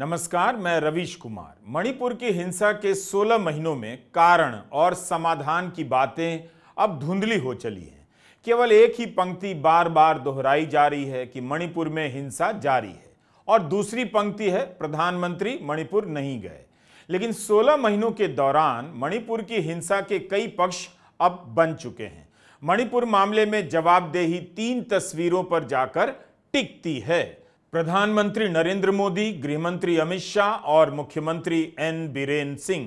नमस्कार मैं रवीश कुमार मणिपुर की हिंसा के 16 महीनों में कारण और समाधान की बातें अब धुंधली हो चली हैं केवल एक ही पंक्ति बार बार दोहराई जा रही है कि मणिपुर में हिंसा जारी है और दूसरी पंक्ति है प्रधानमंत्री मणिपुर नहीं गए लेकिन 16 महीनों के दौरान मणिपुर की हिंसा के कई पक्ष अब बन चुके हैं मणिपुर मामले में जवाबदेही तीन तस्वीरों पर जाकर टिकती है प्रधानमंत्री नरेंद्र मोदी गृहमंत्री अमित शाह और मुख्यमंत्री एन बीरेन सिंह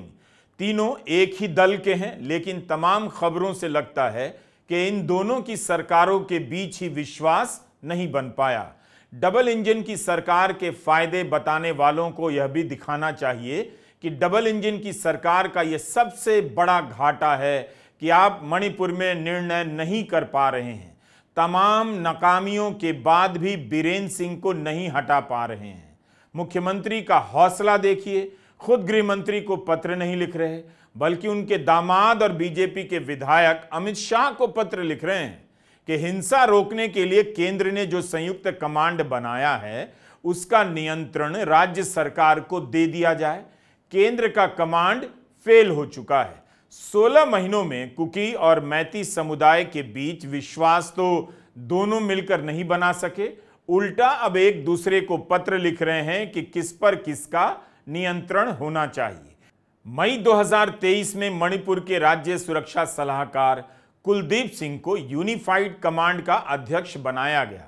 तीनों एक ही दल के हैं लेकिन तमाम खबरों से लगता है कि इन दोनों की सरकारों के बीच ही विश्वास नहीं बन पाया डबल इंजन की सरकार के फायदे बताने वालों को यह भी दिखाना चाहिए कि डबल इंजन की सरकार का यह सबसे बड़ा घाटा है कि आप मणिपुर में निर्णय नहीं कर पा रहे हैं तमाम नाकामियों के बाद भी बीरेन्द्र सिंह को नहीं हटा पा रहे हैं मुख्यमंत्री का हौसला देखिए खुद गृह मंत्री को पत्र नहीं लिख रहे बल्कि उनके दामाद और बीजेपी के विधायक अमित शाह को पत्र लिख रहे हैं कि हिंसा रोकने के लिए केंद्र ने जो संयुक्त कमांड बनाया है उसका नियंत्रण राज्य सरकार को दे दिया जाए केंद्र का कमांड फेल हो चुका है 16 महीनों में कुकी और मैती समुदाय के बीच विश्वास तो दोनों मिलकर नहीं बना सके उल्टा अब एक दूसरे को पत्र लिख रहे हैं कि किस पर किसका नियंत्रण होना चाहिए मई 2023 में मणिपुर के राज्य सुरक्षा सलाहकार कुलदीप सिंह को यूनिफाइड कमांड का अध्यक्ष बनाया गया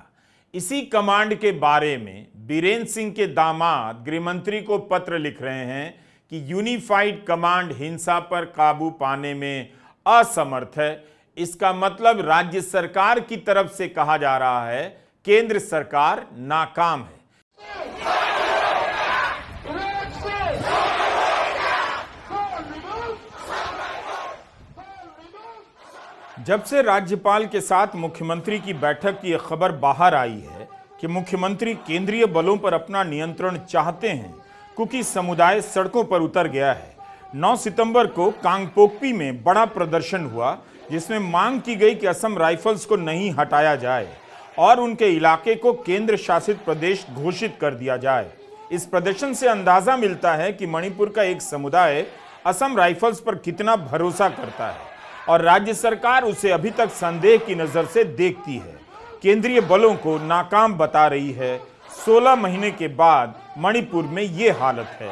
इसी कमांड के बारे में बीरेन्द्र सिंह के दामाद गृहमंत्री को पत्र लिख रहे हैं कि यूनिफाइड कमांड हिंसा पर काबू पाने में असमर्थ है इसका मतलब राज्य सरकार की तरफ से कहा जा रहा है केंद्र सरकार नाकाम है जब से राज्यपाल के साथ मुख्यमंत्री की बैठक की यह खबर बाहर आई है कि मुख्यमंत्री केंद्रीय बलों पर अपना नियंत्रण चाहते हैं कुकी समुदाय सड़कों पर उतर गया है 9 सितंबर को कांगपोकपी में बड़ा प्रदर्शन हुआ जिसमें मांग की गई कि असम राइफल्स को नहीं हटाया जाए और उनके इलाके को केंद्र शासित प्रदेश घोषित कर दिया जाए इस प्रदर्शन से अंदाज़ा मिलता है कि मणिपुर का एक समुदाय असम राइफल्स पर कितना भरोसा करता है और राज्य सरकार उसे अभी तक संदेह की नज़र से देखती है केंद्रीय बलों को नाकाम बता रही है 16 महीने के बाद मणिपुर में ये हालत है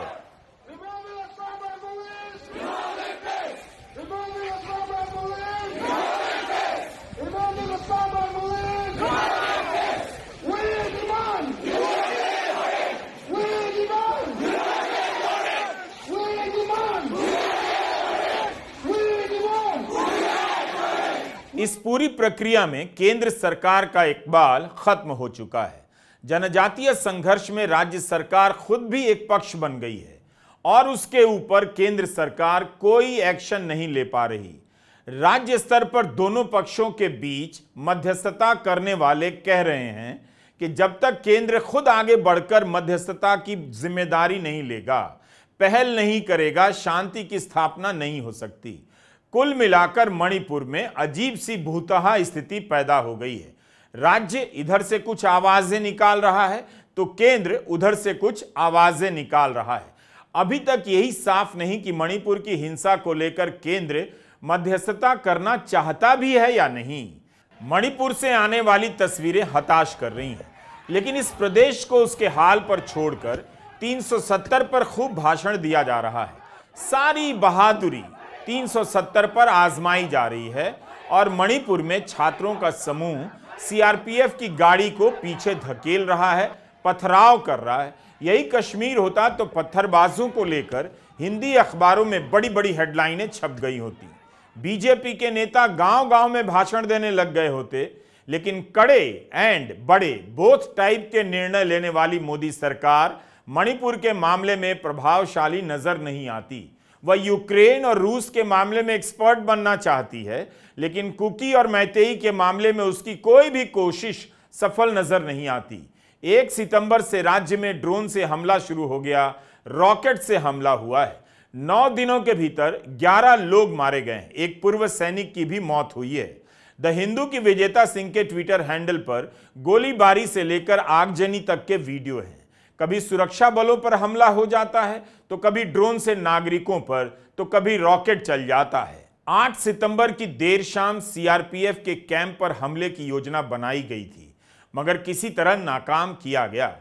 इस पूरी प्रक्रिया में केंद्र सरकार का इकबाल खत्म हो चुका है जनजातीय संघर्ष में राज्य सरकार खुद भी एक पक्ष बन गई है और उसके ऊपर केंद्र सरकार कोई एक्शन नहीं ले पा रही राज्य स्तर पर दोनों पक्षों के बीच मध्यस्थता करने वाले कह रहे हैं कि जब तक केंद्र खुद आगे बढ़कर मध्यस्थता की जिम्मेदारी नहीं लेगा पहल नहीं करेगा शांति की स्थापना नहीं हो सकती कुल मिलाकर मणिपुर में अजीब सी भूतहा स्थिति पैदा हो गई है राज्य इधर से कुछ आवाजें निकाल रहा है तो केंद्र उधर से कुछ आवाजें निकाल रहा है अभी तक यही साफ नहीं कि मणिपुर की हिंसा को लेकर केंद्र मध्यस्थता करना चाहता भी है या नहीं मणिपुर से आने वाली तस्वीरें हताश कर रही हैं लेकिन इस प्रदेश को उसके हाल पर छोड़कर 370 पर खूब भाषण दिया जा रहा है सारी बहादुरी 370 पर आजमाई जा रही है और मणिपुर में छात्रों का समूह सीआरपीएफ की गाड़ी को पीछे धकेल रहा है पथराव कर रहा है यही कश्मीर होता तो पत्थरबाजों को लेकर हिंदी अखबारों में बड़ी बड़ी हेडलाइनें छप गई होती बीजेपी के नेता गांव-गांव में भाषण देने लग गए होते लेकिन कड़े एंड बड़े बोथ टाइप के निर्णय लेने वाली मोदी सरकार मणिपुर के मामले में प्रभावशाली नजर नहीं आती वह यूक्रेन और रूस के मामले में एक्सपर्ट बनना चाहती है लेकिन कुकी और मैतेई के मामले में उसकी कोई भी कोशिश सफल नजर नहीं आती एक सितंबर से राज्य में ड्रोन से हमला शुरू हो गया रॉकेट से हमला हुआ है नौ दिनों के भीतर ग्यारह लोग मारे गए एक पूर्व सैनिक की भी मौत हुई है द हिंदू की विजेता सिंह के ट्विटर हैंडल पर गोलीबारी से लेकर आगजनी तक के वीडियो हैं कभी सुरक्षा बलों पर हमला हो जाता है तो कभी ड्रोन से नागरिकों पर तो कभी रॉकेट चल जाता है 8 सितंबर की देर शाम सीआरपीएफ के कैंप पर हमले की योजना बनाई गई थी मगर किसी तरह नाकाम किया गया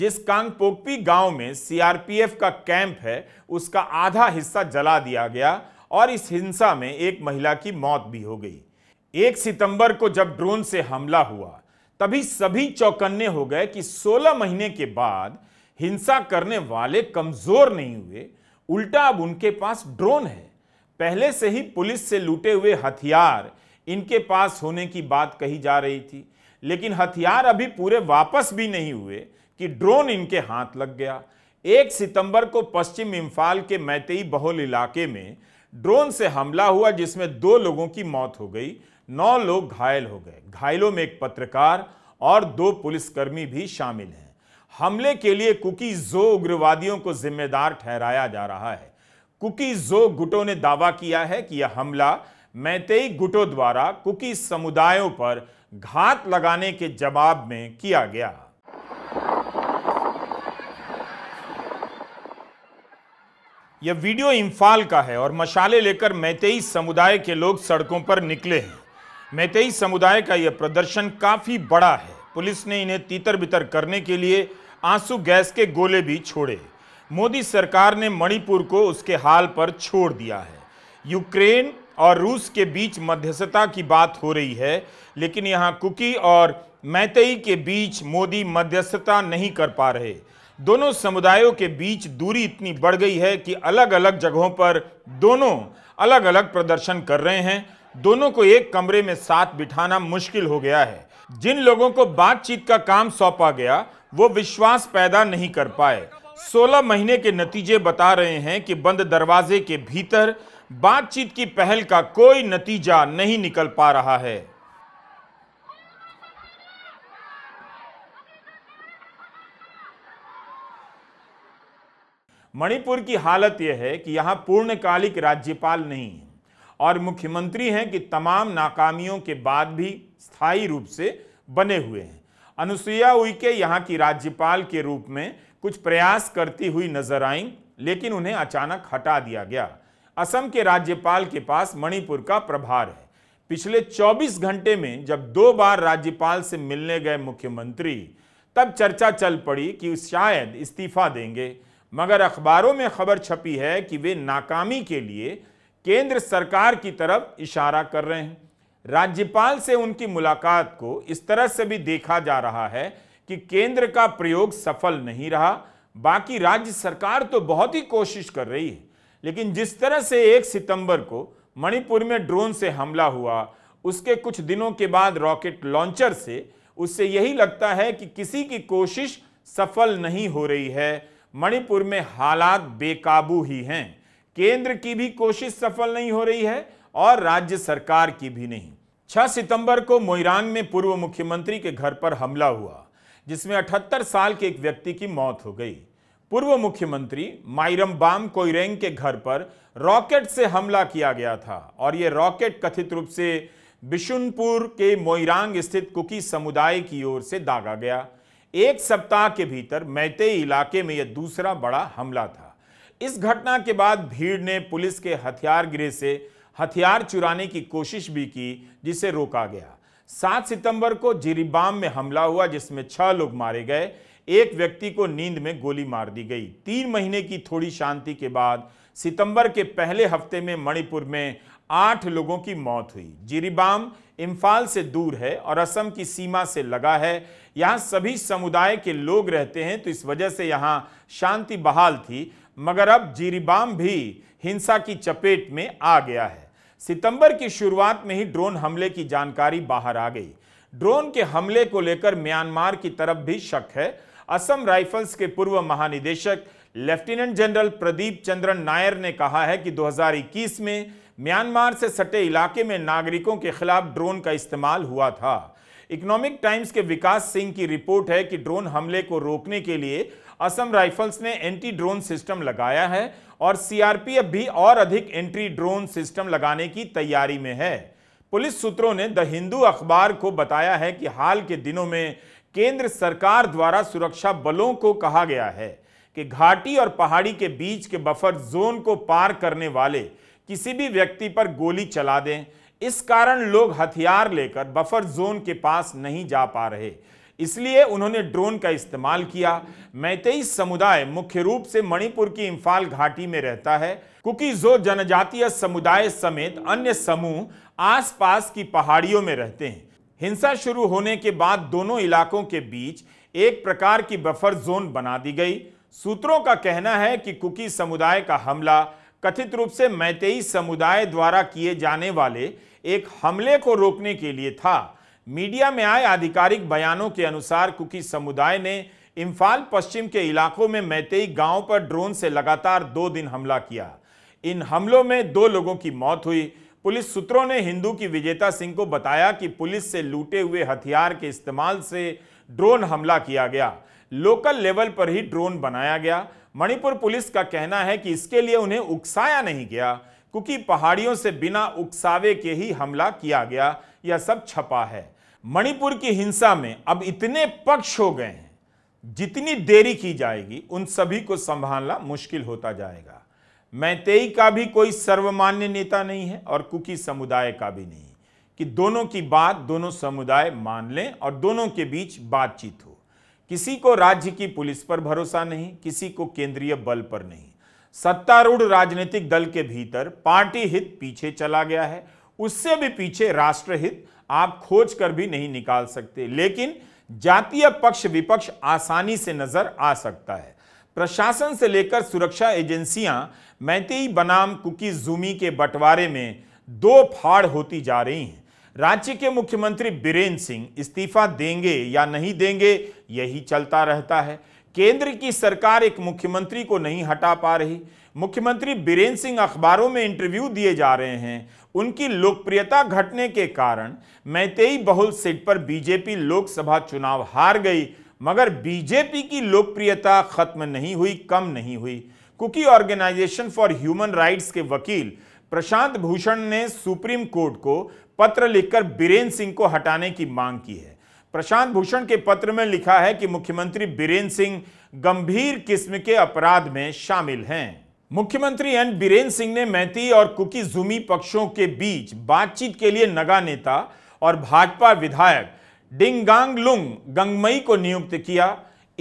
जिस कांगपोकपी गांव में सीआरपीएफ का कैंप है उसका आधा हिस्सा जला दिया गया और इस हिंसा में एक महिला की मौत भी हो गई एक सितंबर को जब ड्रोन से हमला हुआ तभी सभी चौकन्ने हो गए कि 16 महीने के बाद हिंसा करने वाले कमजोर नहीं हुए उल्टा अब उनके पास ड्रोन है पहले से ही पुलिस से लूटे हुए हथियार इनके पास होने की बात कही जा रही थी लेकिन हथियार अभी पूरे वापस भी नहीं हुए कि ड्रोन इनके हाथ लग गया एक सितंबर को पश्चिम इम्फाल के मैतई बहुल इलाके में ड्रोन से हमला हुआ जिसमें दो लोगों की मौत हो गई नौ लोग घायल हो गए घायलों में एक पत्रकार और दो पुलिसकर्मी भी शामिल हैं हमले के लिए कुकी जो उग्रवादियों को जिम्मेदार ठहराया जा रहा है कुकी जो गुटों ने दावा किया है कि यह हमला मैतेई गुटों द्वारा कुकी समुदायों पर घात लगाने के जवाब में किया गया यह वीडियो इम्फाल का है और मशाले लेकर मैतेई समुदाय के लोग सड़कों पर निकले हैं मैतई समुदाय का यह प्रदर्शन काफ़ी बड़ा है पुलिस ने इन्हें तीतर बितर करने के लिए आंसू गैस के गोले भी छोड़े मोदी सरकार ने मणिपुर को उसके हाल पर छोड़ दिया है यूक्रेन और रूस के बीच मध्यस्थता की बात हो रही है लेकिन यहाँ कुकी और मैतई के बीच मोदी मध्यस्थता नहीं कर पा रहे दोनों समुदायों के बीच दूरी इतनी बढ़ गई है कि अलग अलग जगहों पर दोनों अलग अलग प्रदर्शन कर रहे हैं दोनों को एक कमरे में साथ बिठाना मुश्किल हो गया है जिन लोगों को बातचीत का काम सौंपा गया वो विश्वास पैदा नहीं कर पाए 16 महीने के नतीजे बता रहे हैं कि बंद दरवाजे के भीतर बातचीत की पहल का कोई नतीजा नहीं निकल पा रहा है मणिपुर की हालत यह है कि यहां पूर्णकालिक राज्यपाल नहीं है और मुख्यमंत्री हैं कि तमाम नाकामियों के बाद भी स्थायी रूप से बने हुए हैं अनुसुईया उइके यहाँ की राज्यपाल के रूप में कुछ प्रयास करती हुई नजर आईं लेकिन उन्हें अचानक हटा दिया गया असम के राज्यपाल के पास मणिपुर का प्रभार है पिछले 24 घंटे में जब दो बार राज्यपाल से मिलने गए मुख्यमंत्री तब चर्चा चल पड़ी कि शायद इस्तीफा देंगे मगर अखबारों में खबर छपी है कि वे नाकामी के लिए केंद्र सरकार की तरफ इशारा कर रहे हैं राज्यपाल से उनकी मुलाकात को इस तरह से भी देखा जा रहा है कि केंद्र का प्रयोग सफल नहीं रहा बाकी राज्य सरकार तो बहुत ही कोशिश कर रही है लेकिन जिस तरह से एक सितंबर को मणिपुर में ड्रोन से हमला हुआ उसके कुछ दिनों के बाद रॉकेट लॉन्चर से उससे यही लगता है कि किसी की कोशिश सफल नहीं हो रही है मणिपुर में हालात बेकाबू ही हैं केंद्र की भी कोशिश सफल नहीं हो रही है और राज्य सरकार की भी नहीं 6 सितंबर को मोइरांग में पूर्व मुख्यमंत्री के घर पर हमला हुआ जिसमें 78 साल के एक व्यक्ति की मौत हो गई पूर्व मुख्यमंत्री माइरम बाम कोइरेंग के घर पर रॉकेट से हमला किया गया था और ये रॉकेट कथित रूप से बिशुनपुर के मोइरांग स्थित कुकी समुदाय की ओर से दागा गया एक सप्ताह के भीतर मैते इलाके में यह दूसरा बड़ा हमला था इस घटना के बाद भीड़ ने पुलिस के हथियार गिरे से हथियार चुराने की कोशिश भी की जिसे रोका गया सात सितंबर को जिरीबाम में हमला हुआ जिसमें छह लोग मारे गए एक व्यक्ति को नींद में गोली मार दी गई तीन महीने की थोड़ी शांति के बाद सितंबर के पहले हफ्ते में मणिपुर में आठ लोगों की मौत हुई जिरीबाम इम्फाल से दूर है और असम की सीमा से लगा है यहाँ सभी समुदाय के लोग रहते हैं तो इस वजह से यहाँ शांति बहाल थी मगर अब जीरीबाम भी हिंसा की चपेट में आ गया है सितंबर की शुरुआत में ही ड्रोन हमले की जानकारी बाहर आ गई ड्रोन के हमले को लेकर म्यांमार की तरफ भी शक है असम राइफल्स के पूर्व महानिदेशक लेफ्टिनेंट जनरल प्रदीप चंद्रन नायर ने कहा है कि 2021 में म्यांमार से सटे इलाके में नागरिकों के खिलाफ ड्रोन का इस्तेमाल हुआ था इकोनॉमिक टाइम्स के विकास सिंह की रिपोर्ट है कि ड्रोन हमले को रोकने के लिए असम राइफल्स ने एंटी ड्रोन सिस्टम लगाया है और सीआरपीएफ भी और अधिक एंट्री ड्रोन सिस्टम लगाने की तैयारी में है पुलिस सूत्रों ने द हिंदू अखबार को बताया है कि हाल के दिनों में केंद्र सरकार द्वारा सुरक्षा बलों को कहा गया है कि घाटी और पहाड़ी के बीच के बफर जोन को पार करने वाले किसी भी व्यक्ति पर गोली चला दें इस कारण लोग हथियार लेकर बफर जोन के पास नहीं जा पा रहे इसलिए उन्होंने ड्रोन का इस्तेमाल किया मैतई समुदाय मुख्य रूप से मणिपुर की इम्फाल घाटी में रहता है कुकी जो जनजातीय समुदाय समेत अन्य समूह आसपास की पहाड़ियों में रहते हैं हिंसा शुरू होने के बाद दोनों इलाकों के बीच एक प्रकार की बफर जोन बना दी गई सूत्रों का कहना है कि कुकी समुदाय का हमला कथित रूप से मैतेई समुदाय द्वारा किए जाने वाले एक हमले को रोकने के लिए था मीडिया में आए आधिकारिक बयानों के अनुसार कुकी समुदाय ने इम्फाल पश्चिम के इलाकों में मैतेई गांव पर ड्रोन से लगातार दो दिन हमला किया इन हमलों में दो लोगों की मौत हुई पुलिस सूत्रों ने हिंदू की विजेता सिंह को बताया कि पुलिस से लूटे हुए हथियार के इस्तेमाल से ड्रोन हमला किया गया लोकल लेवल पर ही ड्रोन बनाया गया मणिपुर पुलिस का कहना है कि इसके लिए उन्हें उकसाया नहीं गया क्योंकि पहाड़ियों से बिना उकसावे के ही हमला किया गया यह सब छपा है मणिपुर की हिंसा में अब इतने पक्ष हो गए हैं जितनी देरी की जाएगी उन सभी को संभालना मुश्किल होता जाएगा मैतेई का भी कोई सर्वमान्य नेता नहीं है और कुकी समुदाय का भी नहीं कि दोनों की बात दोनों समुदाय मान लें और दोनों के बीच बातचीत हो किसी को राज्य की पुलिस पर भरोसा नहीं किसी को केंद्रीय बल पर नहीं सत्तारूढ़ राजनीतिक दल के भीतर पार्टी हित पीछे चला गया है उससे भी पीछे राष्ट्रहित आप खोज कर भी नहीं निकाल सकते लेकिन जातीय पक्ष विपक्ष आसानी से नजर आ सकता है प्रशासन से लेकर सुरक्षा एजेंसियां मैतेई बनाम कुकी जूमी के बंटवारे में दो फाड़ होती जा रही हैं राज्य के मुख्यमंत्री बीरेन्द्र सिंह इस्तीफा देंगे या नहीं देंगे यही चलता रहता है केंद्र की सरकार एक मुख्यमंत्री को नहीं हटा पा रही मुख्यमंत्री बीरेन्द्र सिंह अखबारों में इंटरव्यू दिए जा रहे हैं उनकी लोकप्रियता घटने के कारण मैतेई बहुल सीट पर बीजेपी लोकसभा चुनाव हार गई मगर बीजेपी की लोकप्रियता खत्म नहीं हुई कम नहीं हुई Kuki organisation for human rights के वकील प्रशांत भूषण ने सुप्रीम कोर्ट को पत्र लिखकर बीरेन्द्र सिंह को हटाने की मांग की है प्रशांत भूषण के पत्र में लिखा है कि मुख्यमंत्री बीरेन्द्र सिंह गंभीर किस्म के अपराध में शामिल हैं मुख्यमंत्री एन बीरेन्द्र सिंह ने मैती और कुकी जुमी पक्षों के बीच बातचीत के लिए नगा नेता और भाजपा विधायक डिंगांग लुंग गंगमई को नियुक्त किया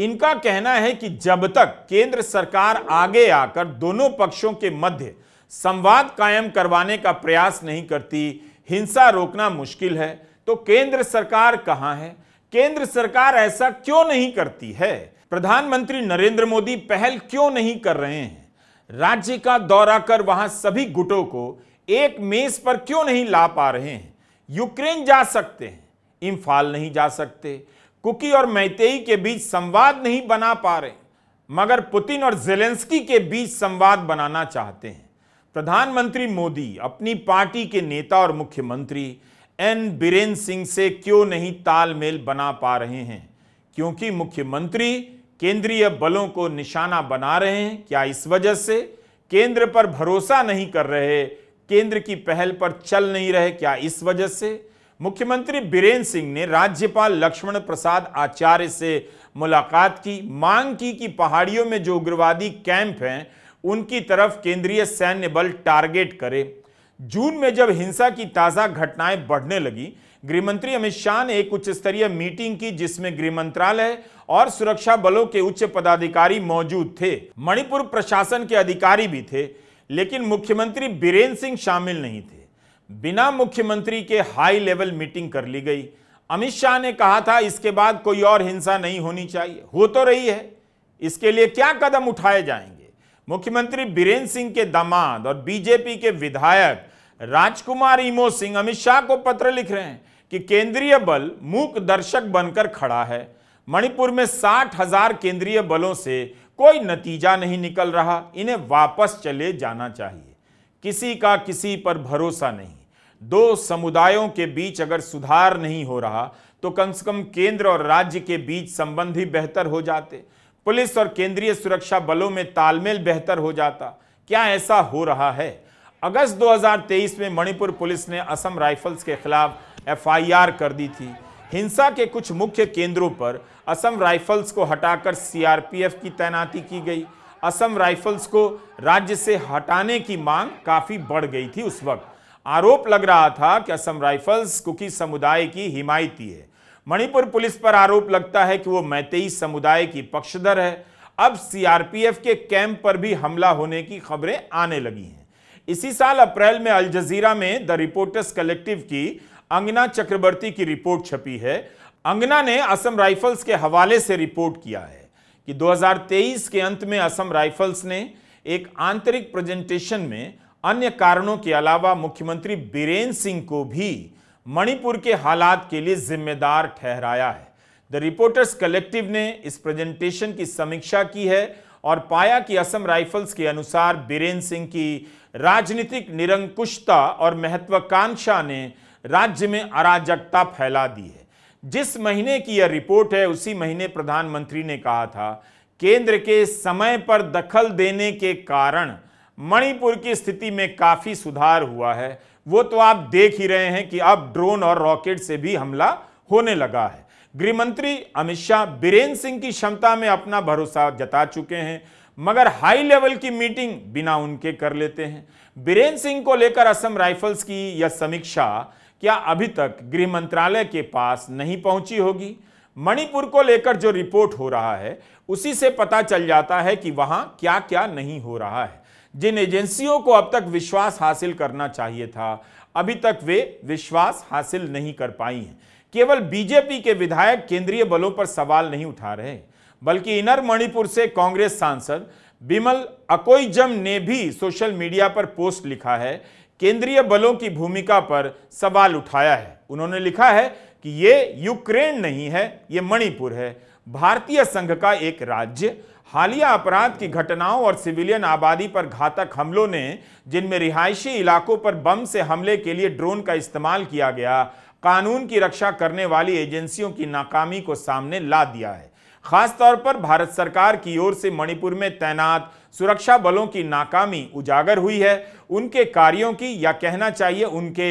इनका कहना है कि जब तक केंद्र सरकार आगे आकर दोनों पक्षों के मध्य संवाद कायम करवाने का प्रयास नहीं करती हिंसा रोकना मुश्किल है तो केंद्र सरकार कहाँ है केंद्र सरकार ऐसा क्यों नहीं करती है प्रधानमंत्री नरेंद्र मोदी पहल क्यों नहीं कर रहे हैं राज्य का दौरा कर वहां सभी गुटों को एक मेज पर क्यों नहीं ला पा रहे हैं यूक्रेन जा सकते हैं इम्फाल नहीं जा सकते कुकी और मैतेई के बीच संवाद नहीं बना पा रहे मगर पुतिन और जेलेंस्की के बीच संवाद बनाना चाहते हैं प्रधानमंत्री मोदी अपनी पार्टी के नेता और मुख्यमंत्री एन बीरेन्द्र सिंह से क्यों नहीं तालमेल बना पा रहे हैं क्योंकि मुख्यमंत्री केंद्रीय बलों को निशाना बना रहे हैं क्या इस वजह से केंद्र पर भरोसा नहीं कर रहे केंद्र की पहल पर चल नहीं रहे क्या इस वजह से मुख्यमंत्री बीरेन्द्र सिंह ने राज्यपाल लक्ष्मण प्रसाद आचार्य से मुलाकात की मांग की कि पहाड़ियों में जो उग्रवादी कैंप हैं उनकी तरफ केंद्रीय सैन्य बल टारगेट करे जून में जब हिंसा की ताज़ा घटनाएं बढ़ने लगी गृहमंत्री अमित शाह ने एक उच्च स्तरीय मीटिंग की जिसमें गृह मंत्रालय और सुरक्षा बलों के उच्च पदाधिकारी मौजूद थे मणिपुर प्रशासन के अधिकारी भी थे लेकिन मुख्यमंत्री बीरेन्द्र सिंह शामिल नहीं थे बिना मुख्यमंत्री के हाई लेवल मीटिंग कर ली गई अमित शाह ने कहा था इसके बाद कोई और हिंसा नहीं होनी चाहिए हो तो रही है इसके लिए क्या कदम उठाए जाएंगे मुख्यमंत्री बीरेन्द्र सिंह के दामाद और बीजेपी के विधायक राजकुमार इमो सिंह अमित शाह को पत्र लिख रहे हैं कि केंद्रीय बल मूक दर्शक बनकर खड़ा है मणिपुर में साठ हजार केंद्रीय बलों से कोई नतीजा नहीं निकल रहा इन्हें वापस चले जाना चाहिए किसी का किसी पर भरोसा नहीं दो समुदायों के बीच अगर सुधार नहीं हो रहा तो कम से कम केंद्र और राज्य के बीच संबंध ही बेहतर हो जाते पुलिस और केंद्रीय सुरक्षा बलों में तालमेल बेहतर हो जाता क्या ऐसा हो रहा है अगस्त 2023 में मणिपुर पुलिस ने असम राइफल्स के खिलाफ एफआईआर कर दी थी हिंसा के कुछ मुख्य केंद्रों पर असम राइफल्स को हटाकर सीआरपीएफ की तैनाती की गई असम राइफल्स को राज्य से हटाने की मांग काफ़ी बढ़ गई थी उस वक्त आरोप लग रहा था कि असम राइफल्स कुकी समुदाय की हिमायती है मणिपुर पुलिस पर आरोप लगता है कि वो मैतेई समुदाय की पक्षधर है अब सीआरपीएफ के कैंप पर भी हमला होने की खबरें आने लगी हैं इसी साल अप्रैल में अल जजीरा में द रिपोर्टर्स कलेक्टिव की अंगना चक्रवर्ती की रिपोर्ट छपी है अंगना ने असम राइफल्स के हवाले से रिपोर्ट किया है कि 2023 के अंत में असम राइफल्स ने एक आंतरिक प्रेजेंटेशन में अन्य कारणों के अलावा मुख्यमंत्री बीरेन्द्र सिंह को भी मणिपुर के हालात के लिए जिम्मेदार ठहराया है द रिपोर्टर्स कलेक्टिव ने इस प्रेजेंटेशन की समीक्षा की है और पाया कि असम राइफल्स के अनुसार बीरेन्द्र सिंह की राजनीतिक निरंकुशता और महत्वाकांक्षा ने राज्य में अराजकता फैला दी है जिस महीने की यह रिपोर्ट है उसी महीने प्रधानमंत्री ने कहा था केंद्र के समय पर दखल देने के कारण मणिपुर की स्थिति में काफी सुधार हुआ है वो तो आप देख ही रहे हैं कि अब ड्रोन और रॉकेट से भी हमला होने लगा है गृहमंत्री अमित शाह बीरेन्द्र सिंह की क्षमता में अपना भरोसा जता चुके हैं मगर हाई लेवल की मीटिंग बिना उनके कर लेते हैं बीरेन्द्र सिंह को लेकर असम राइफल्स की यह समीक्षा क्या अभी तक गृह मंत्रालय के पास नहीं पहुंची होगी मणिपुर को लेकर जो रिपोर्ट हो रहा है उसी से पता चल जाता है कि वहां क्या क्या नहीं हो रहा है जिन एजेंसियों को अब तक विश्वास हासिल करना चाहिए था अभी तक वे विश्वास हासिल नहीं कर पाई हैं केवल बीजेपी के विधायक केंद्रीय बलों पर सवाल नहीं उठा रहे बल्कि इनर मणिपुर से कांग्रेस सांसद बिमल अकोईजम ने भी सोशल मीडिया पर पोस्ट लिखा है केंद्रीय बलों की भूमिका पर सवाल उठाया है उन्होंने लिखा है कि ये यूक्रेन नहीं है ये मणिपुर है भारतीय संघ का एक राज्य हालिया अपराध की घटनाओं और सिविलियन आबादी पर घातक हमलों ने जिनमें रिहायशी इलाकों पर बम से हमले के लिए ड्रोन का इस्तेमाल किया गया कानून की रक्षा करने वाली एजेंसियों की नाकामी को सामने ला दिया है खासतौर पर भारत सरकार की ओर से मणिपुर में तैनात सुरक्षा बलों की नाकामी उजागर हुई है उनके कार्यों की या कहना चाहिए उनके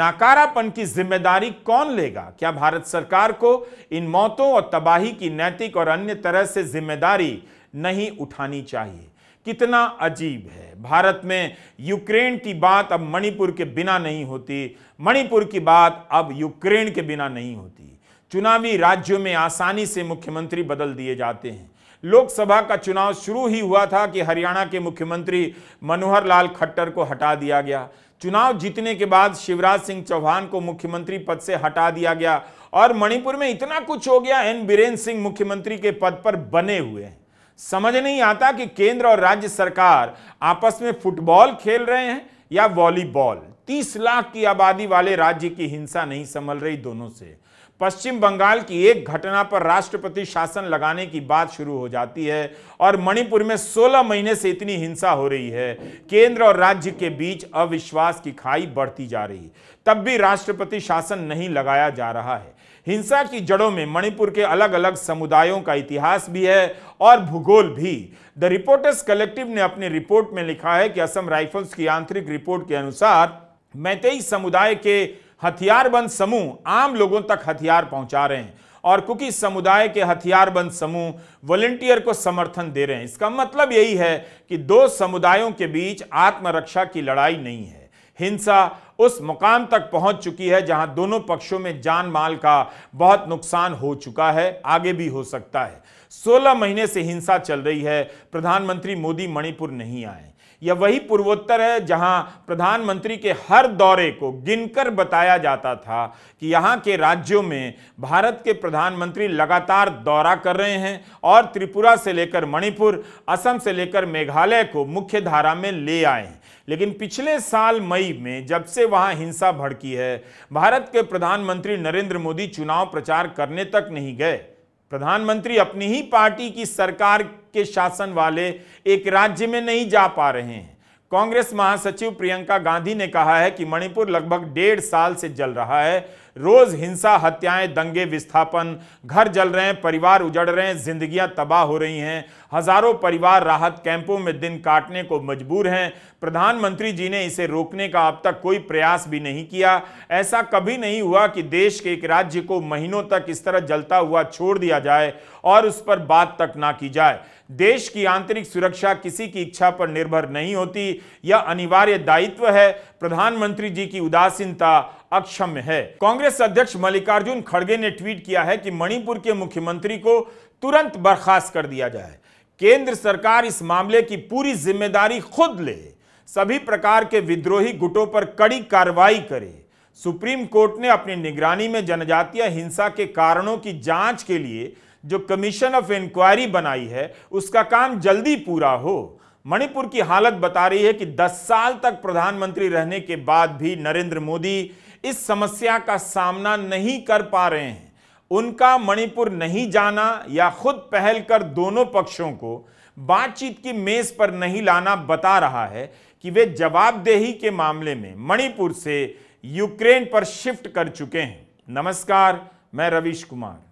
नाकारापन की जिम्मेदारी कौन लेगा क्या भारत सरकार को इन मौतों और तबाही की नैतिक और अन्य तरह से जिम्मेदारी नहीं उठानी चाहिए कितना अजीब है भारत में यूक्रेन की बात अब मणिपुर के बिना नहीं होती मणिपुर की बात अब यूक्रेन के बिना नहीं होती चुनावी राज्यों में आसानी से मुख्यमंत्री बदल दिए जाते हैं लोकसभा का चुनाव शुरू ही हुआ था कि हरियाणा के मुख्यमंत्री मनोहर लाल खट्टर को हटा दिया गया चुनाव जीतने के बाद शिवराज सिंह चौहान को मुख्यमंत्री पद से हटा दिया गया और मणिपुर में इतना कुछ हो गया एन बीरेन्द्र सिंह मुख्यमंत्री के पद पर बने हुए हैं समझ नहीं आता कि केंद्र और राज्य सरकार आपस में फुटबॉल खेल रहे हैं या वॉलीबॉल तीस लाख की आबादी वाले राज्य की हिंसा नहीं संभल रही दोनों से पश्चिम बंगाल की एक घटना पर राष्ट्रपति शासन लगाने की बात शुरू हो जाती है और मणिपुर में 16 महीने से इतनी हिंसा हो रही है केंद्र और राज्य के बीच अविश्वास की खाई बढ़ती जा रही तब भी राष्ट्रपति शासन नहीं लगाया जा रहा है हिंसा की जड़ों में मणिपुर के अलग अलग समुदायों का इतिहास भी है और भूगोल भी द रिपोर्टर्स कलेक्टिव ने अपनी रिपोर्ट में लिखा है कि असम राइफल्स की आंतरिक रिपोर्ट के अनुसार मैतेई समुदाय के हथियारबंद समूह आम लोगों तक हथियार पहुंचा रहे हैं और कुकी समुदाय के हथियारबंद समूह वॉलेंटियर को समर्थन दे रहे हैं इसका मतलब यही है कि दो समुदायों के बीच आत्मरक्षा की लड़ाई नहीं है हिंसा उस मुकाम तक पहुंच चुकी है जहां दोनों पक्षों में जान माल का बहुत नुकसान हो चुका है आगे भी हो सकता है 16 महीने से हिंसा चल रही है प्रधानमंत्री मोदी मणिपुर नहीं आए यह वही पूर्वोत्तर है जहां प्रधानमंत्री के हर दौरे को गिनकर बताया जाता था कि यहां के राज्यों में भारत के प्रधानमंत्री लगातार दौरा कर रहे हैं और त्रिपुरा से लेकर मणिपुर असम से लेकर मेघालय को मुख्य धारा में ले आए हैं लेकिन पिछले साल मई में जब से वहां हिंसा भड़की है भारत के प्रधानमंत्री नरेंद्र मोदी चुनाव प्रचार करने तक नहीं गए प्रधानमंत्री अपनी ही पार्टी की सरकार के शासन वाले एक राज्य में नहीं जा पा रहे हैं कांग्रेस महासचिव प्रियंका गांधी ने कहा है कि मणिपुर लगभग डेढ़ साल से जल रहा है रोज हिंसा हत्याएं दंगे विस्थापन घर जल रहे हैं परिवार उजड़ रहे हैं जिंदगियां तबाह हो रही हैं हजारों परिवार राहत कैंपों में दिन काटने को मजबूर हैं प्रधानमंत्री जी ने इसे रोकने का अब तक कोई प्रयास भी नहीं किया ऐसा कभी नहीं हुआ कि देश के एक राज्य को महीनों तक इस तरह जलता हुआ छोड़ दिया जाए और उस पर बात तक ना की जाए देश की आंतरिक सुरक्षा किसी की इच्छा पर निर्भर नहीं होती यह अनिवार्य दायित्व है प्रधानमंत्री जी की उदासीनता अक्षम्य है कांग्रेस अध्यक्ष मल्लिकार्जुन खड़गे ने ट्वीट किया है कि मणिपुर के मुख्यमंत्री को तुरंत बर्खास्त कर दिया जाए केंद्र सरकार इस मामले की पूरी जिम्मेदारी खुद ले सभी प्रकार के विद्रोही गुटों पर कड़ी कार्रवाई करे सुप्रीम कोर्ट ने अपनी निगरानी में जनजातीय हिंसा के कारणों की जांच के लिए जो कमीशन ऑफ इंक्वायरी बनाई है उसका काम जल्दी पूरा हो मणिपुर की हालत बता रही है कि 10 साल तक प्रधानमंत्री रहने के बाद भी नरेंद्र मोदी इस समस्या का सामना नहीं कर पा रहे हैं उनका मणिपुर नहीं जाना या खुद पहल कर दोनों पक्षों को बातचीत की मेज पर नहीं लाना बता रहा है कि वे जवाबदेही के मामले में मणिपुर से यूक्रेन पर शिफ्ट कर चुके हैं नमस्कार मैं रवीश कुमार